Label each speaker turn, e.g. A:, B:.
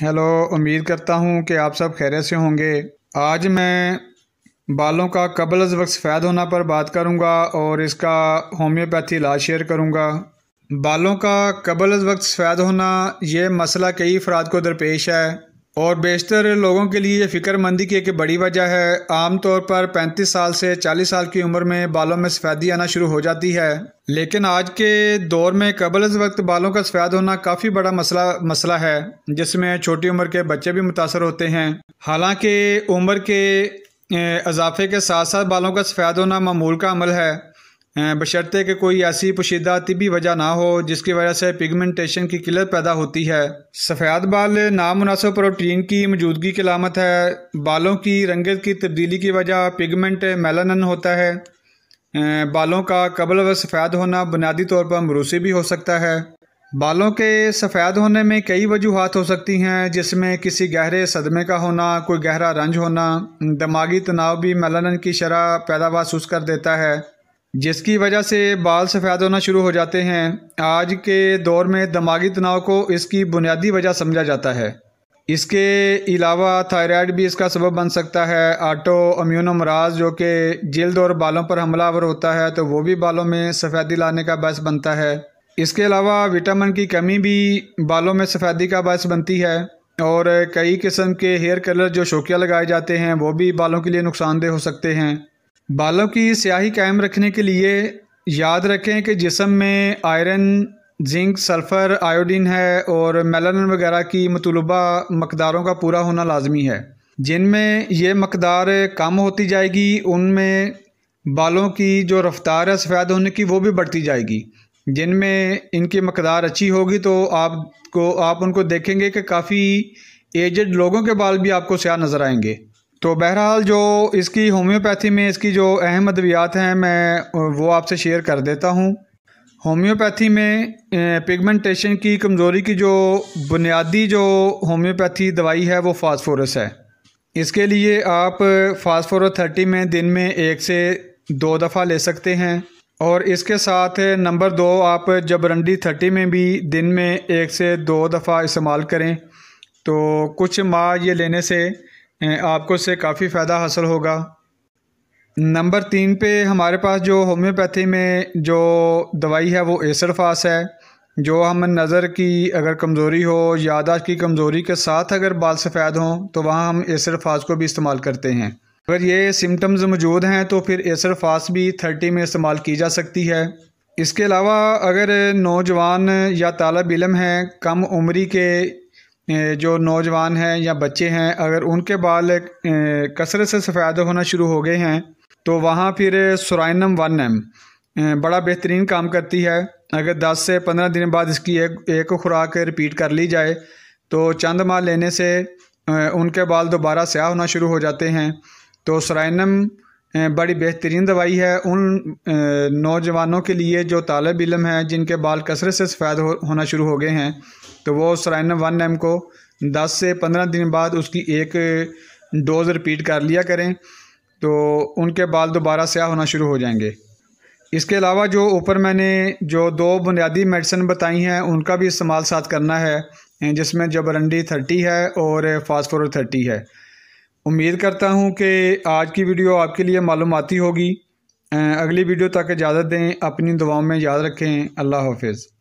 A: hello उम्मीद करता हूँ कि आप सब खैर से होंगे आज मैं बालों का कबल अज वक्त सफ़ेद होना पर बात करूँगा और इसका होम्योपैथी इलाज शेयर करूँगा बालों का कबल अज वक्त सफ़ैद होना ये मसला कई अफराद को दरपेश है और बेशतर लोगों के लिए फ़िक्रमंदी की एक बड़ी वजह है आमतौर पर 35 साल से 40 साल की उम्र में बालों में सफ़ेदी आना शुरू हो जाती है लेकिन आज के दौर में कबल अज वक्त बालों का सफ़ेद होना काफ़ी बड़ा मसला मसला है जिसमें छोटी उम्र के बच्चे भी मुतासर होते हैं हालांकि उम्र के इजाफे के साथ साथ बालों का सफ़ेद होना मामूल का अमल है बशर्ते कि कोई ऐसी पोशीदा तबी वजह ना हो जिसकी वजह से पिगमेंटेशन की किल्लत पैदा होती है सफ़ेद बाल नामनासब प्रोटीन की मौजूदगी की लामत है बालों की रंगत की तब्दीली की वजह पिगमेंट मेलानन होता है बालों का कबल व सफ़ेद होना बुनियादी तौर पर मरूसी भी हो सकता है बालों के सफ़ेद होने में कई वजूहत हो सकती हैं जिसमें किसी गहरे सदमे का होना कोई गहरा रंज होना दिमागी तनाव भी मेलानन की शरह पैदावार सूस कर देता है जिसकी वजह से बाल सफ़ेद होना शुरू हो जाते हैं आज के दौर में दिमागी तनाव को इसकी बुनियादी वजह समझा जाता है इसके अलावा थायराइड भी इसका सबब बन सकता है आटो अम्यून अमराज जो कि जल्द और बालों पर हमलावर होता है तो वो भी बालों में सफ़ेदी लाने का बायस बनता है इसके अलावा विटामिन की कमी भी बालों में सफ़ेदी का बायस बनती है और कई किस्म के हेयर कलर जो शौकिया लगाए जाते हैं वो भी बालों के लिए नुकसानदेह हो सकते हैं बालों की स्याही कायम रखने के लिए याद रखें कि जिसम में आयरन जिंक सल्फ़र आयोडीन है और मेलानिन वगैरह की मतलूबा मकदारों का पूरा होना लाजमी है जिनमें ये मकदार कम होती जाएगी उनमें बालों की जो रफ्तार है सफ़ेद होने की वो भी बढ़ती जाएगी जिनमें इनकी मकदार अच्छी होगी तो आपको आप उनको देखेंगे कि काफ़ी एजड लोगों के बाल भी आपको स्याह नज़र आएंगे तो बहरहाल जो इसकी होम्योपैथी में इसकी जो अहम अद्वियात हैं मैं वो आपसे शेयर कर देता हूँ होम्योपैथी में पिगमेंटेशन की कमज़ोरी की जो बुनियादी जो होम्योपैथी दवाई है वो फास्फोरस है इसके लिए आप फास्फोरस थर्टी में दिन में एक से दो दफ़ा ले सकते हैं और इसके साथ नंबर दो आप जबरंडी थर्टी में भी दिन में एक से दो दफ़ा इस्तेमाल करें तो कुछ माह ये लेने से आपको इससे काफ़ी फ़ायदा हासिल होगा नंबर तीन पे हमारे पास जो होम्योपैथी में जो दवाई है वो एसरफास है जो हम नज़र की अगर कमज़ोरी हो यादाश की कमज़ोरी के साथ अगर बाल सफ़ेद हों तो वहाँ हम एसरफास को भी इस्तेमाल करते हैं अगर ये सिम्टम्स मौजूद हैं तो फिर एसरफास भी थर्टी में इस्तेमाल की जा सकती है इसके अलावा अगर नौजवान या तालब इलम है कम उम्री के जो नौजवान हैं या बच्चे हैं अगर उनके बाल कसरत से सफ़ेद होना शुरू हो गए हैं तो वहाँ फिर सुराइनम वन एम बड़ा बेहतरीन काम करती है अगर 10 से 15 दिन बाद इसकी एक एक खुराक रिपीट कर ली जाए तो चंद माह लेने से उनके बाल दोबारा स्याह होना शुरू हो जाते हैं तो सराइनम बड़ी बेहतरीन दवाई है उन नौजवानों के लिए जो तालब इलम है जिनके बाल कसरत से सफ़ेद हो, होना शुरू हो गए हैं तो वो सराइन वन एम को दस से पंद्रह दिन बाद उसकी एक डोज रिपीट कर लिया करें तो उनके बाल दोबारा स्याह होना शुरू हो जाएंगे इसके अलावा जो ऊपर मैंने जो दो बुनियादी मेडिसिन बताई हैं उनका भी इस्तेमाल साथ करना है जिसमें जबरंडी थर्टी है और फास्फोर थर्टी है उम्मीद करता हूँ कि आज की वीडियो आपके लिए मालूमती होगी अगली वीडियो तक इजाज़त दें अपनी दुआओं में याद रखें अल्लाह हाफिज़